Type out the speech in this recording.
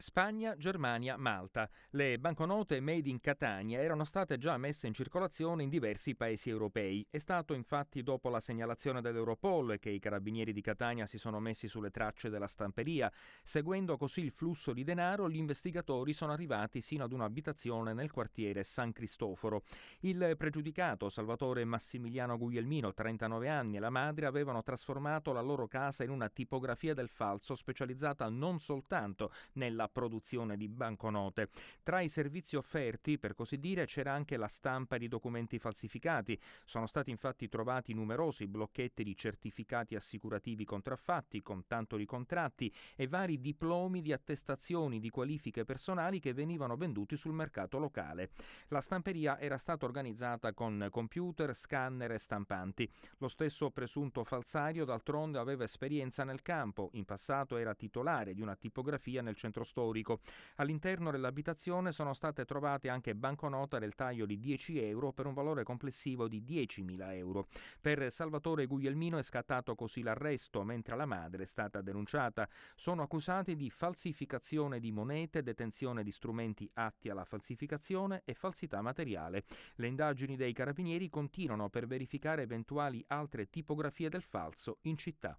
Spagna, Germania, Malta. Le banconote made in Catania erano state già messe in circolazione in diversi paesi europei. È stato infatti dopo la segnalazione dell'Europol che i carabinieri di Catania si sono messi sulle tracce della stamperia. Seguendo così il flusso di denaro, gli investigatori sono arrivati sino ad un'abitazione nel quartiere San Cristoforo. Il pregiudicato Salvatore Massimiliano Guglielmino, 39 anni, e la madre avevano trasformato la loro casa in una tipografia del falso specializzata non soltanto nella produzione di banconote. Tra i servizi offerti, per così dire, c'era anche la stampa di documenti falsificati. Sono stati infatti trovati numerosi blocchetti di certificati assicurativi contraffatti, con tanto di contratti e vari diplomi di attestazioni di qualifiche personali che venivano venduti sul mercato locale. La stamperia era stata organizzata con computer, scanner e stampanti. Lo stesso presunto falsario d'altronde aveva esperienza nel campo, in passato era titolare di una tipografia nel centro storico storico. All'interno dell'abitazione sono state trovate anche banconote del taglio di 10 euro per un valore complessivo di 10.000 euro. Per Salvatore Guglielmino è scattato così l'arresto, mentre la madre è stata denunciata. Sono accusati di falsificazione di monete, detenzione di strumenti atti alla falsificazione e falsità materiale. Le indagini dei carabinieri continuano per verificare eventuali altre tipografie del falso in città.